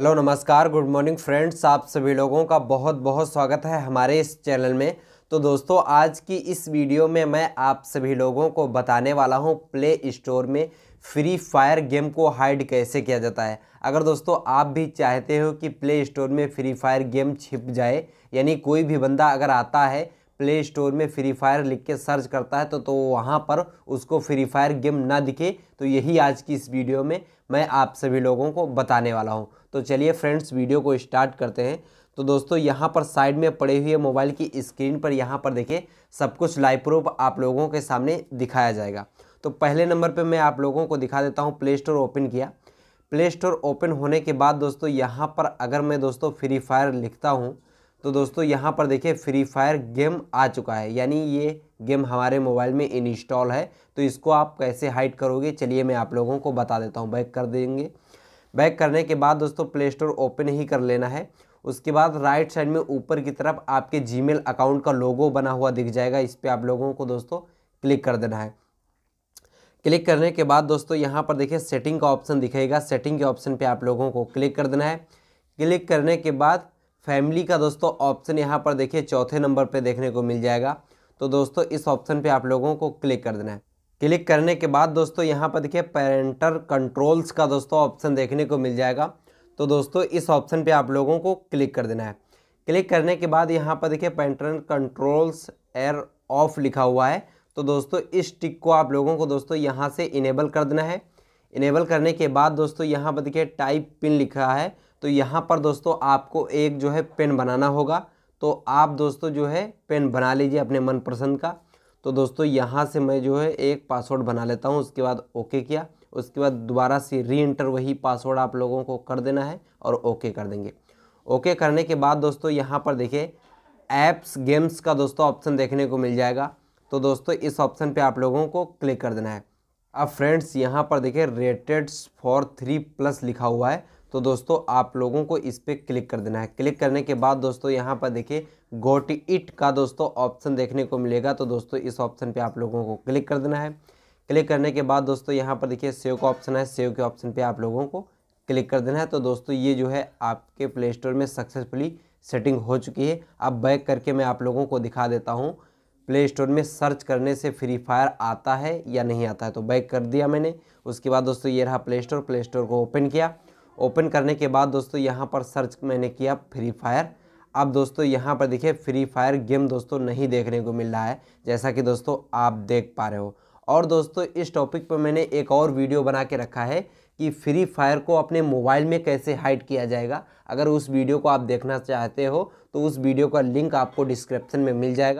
hello नमस्कार good morning friends आप सभी लोगों का बहुत बहुत स्वागत है हमारे इस चैनल में तो दोस्तों आज की इस वीडियो में मैं आप सभी लोगों को बताने वाला हूं प्ले स्टोर में फ्री फायर गेम को हाइड कैसे किया जाता है अगर दोस्तों आप भी चाहते हो कि प्ले स्टोर में फ्री फायर गेम छिप जाए यानी कोई भी बंदा अगर आता है प्ले स्टोर में फ्री फायर लिख के सर्च करता है तो तो वहाँ पर उसको फ्री फायर गेम ना दिखे तो यही आज की इस वीडियो में मैं आप सभी लोगों को बताने वाला हूँ तो चलिए फ्रेंड्स वीडियो को स्टार्ट करते हैं तो दोस्तों यहाँ पर साइड में पड़े हुए मोबाइल की स्क्रीन पर यहाँ पर देखें सब कुछ लाइव प्रूफ आप लोगों के सामने दिखाया जाएगा तो पहले नंबर पर मैं आप लोगों को दिखा देता हूँ प्ले स्टोर ओपन किया प्ले स्टोर ओपन होने के बाद दोस्तों यहाँ पर अगर मैं दोस्तों फ्री फायर लिखता हूँ तो दोस्तों यहाँ पर देखिए फ्री फायर गेम आ चुका है यानी ये गेम हमारे मोबाइल में इंस्टॉल है तो इसको आप कैसे हाइड करोगे चलिए मैं आप लोगों को बता देता हूँ बैक कर देंगे बैक करने के बाद दोस्तों प्ले स्टोर ओपन ही कर लेना है उसके बाद राइट साइड में ऊपर की तरफ आपके जीमेल अकाउंट का लोगो बना हुआ दिख जाएगा इस पर आप लोगों को दोस्तों क्लिक कर देना है क्लिक करने के बाद दोस्तों यहाँ पर देखिए सेटिंग का ऑप्शन दिखेगा सेटिंग के ऑप्शन पे आप लोगों को क्लिक कर देना है क्लिक करने के बाद फैमिली का दोस्तों ऑप्शन यहाँ पर देखिए चौथे नंबर पर देखने को मिल जाएगा तो दोस्तों इस ऑप्शन पर आप लोगों को क्लिक कर देना है क्लिक करने के बाद दोस्तों यहाँ पर देखिए पेरेंटर कंट्रोल्स का दोस्तों ऑप्शन देखने को मिल जाएगा तो दोस्तों इस ऑप्शन पे आप लोगों को क्लिक कर देना है क्लिक करने के बाद यहाँ पर देखिए पेंटर कंट्रोल्स एयर ऑफ लिखा हुआ है तो दोस्तों इस टिक को आप लोगों को दोस्तों यहाँ से इनेबल कर देना है इनेबल करने के बाद दोस्तों यहाँ पर देखिए टाइप पिन लिखा है तो यहाँ पर दोस्तों आपको एक जो है पेन बनाना होगा तो आप दोस्तों जो है पेन बना लीजिए अपने मनपसंद का तो दोस्तों यहाँ से मैं जो है एक पासवर्ड बना लेता हूँ उसके बाद ओके किया उसके बाद दोबारा से री इंटर वही पासवर्ड आप लोगों को कर देना है और ओके कर देंगे ओके करने के बाद दोस्तों यहाँ पर देखिए ऐप्स गेम्स का दोस्तों ऑप्शन देखने को मिल जाएगा तो दोस्तों इस ऑप्शन पे आप लोगों को क्लिक कर देना है अब फ्रेंड्स यहाँ पर देखिए रेटेड फॉर थ्री प्लस लिखा हुआ है तो दोस्तों आप लोगों को इस पर क्लिक कर देना है क्लिक करने के बाद दोस्तों यहाँ पर देखिए गोट इट का दोस्तों ऑप्शन देखने को मिलेगा तो दोस्तों इस ऑप्शन पे आप लोगों को क्लिक कर देना है क्लिक करने के बाद दोस्तों यहाँ पर देखिए सेव का ऑप्शन है सेव के ऑप्शन पे आप लोगों को क्लिक कर देना है तो दोस्तों ये जो है आपके प्ले स्टोर में सक्सेसफुली सेटिंग हो चुकी है अब बैक करके मैं आप लोगों को दिखा देता हूँ प्ले स्टोर में सर्च करने से फ्री फायर आता है या नहीं आता है तो बैक कर दिया मैंने उसके बाद दोस्तों ये रहा प्ले स्टोर प्ले स्टोर को ओपन किया ओपन करने के बाद दोस्तों यहाँ पर सर्च मैंने किया फ्री फायर अब दोस्तों यहाँ पर देखिए फ्री फायर गेम दोस्तों नहीं देखने को मिल रहा है जैसा कि दोस्तों आप देख पा रहे हो और दोस्तों इस टॉपिक पर मैंने एक और वीडियो बना के रखा है कि फ्री फायर को अपने मोबाइल में कैसे हाइड किया जाएगा अगर उस वीडियो को आप देखना चाहते हो तो उस वीडियो का लिंक आपको डिस्क्रिप्शन में मिल जाएगा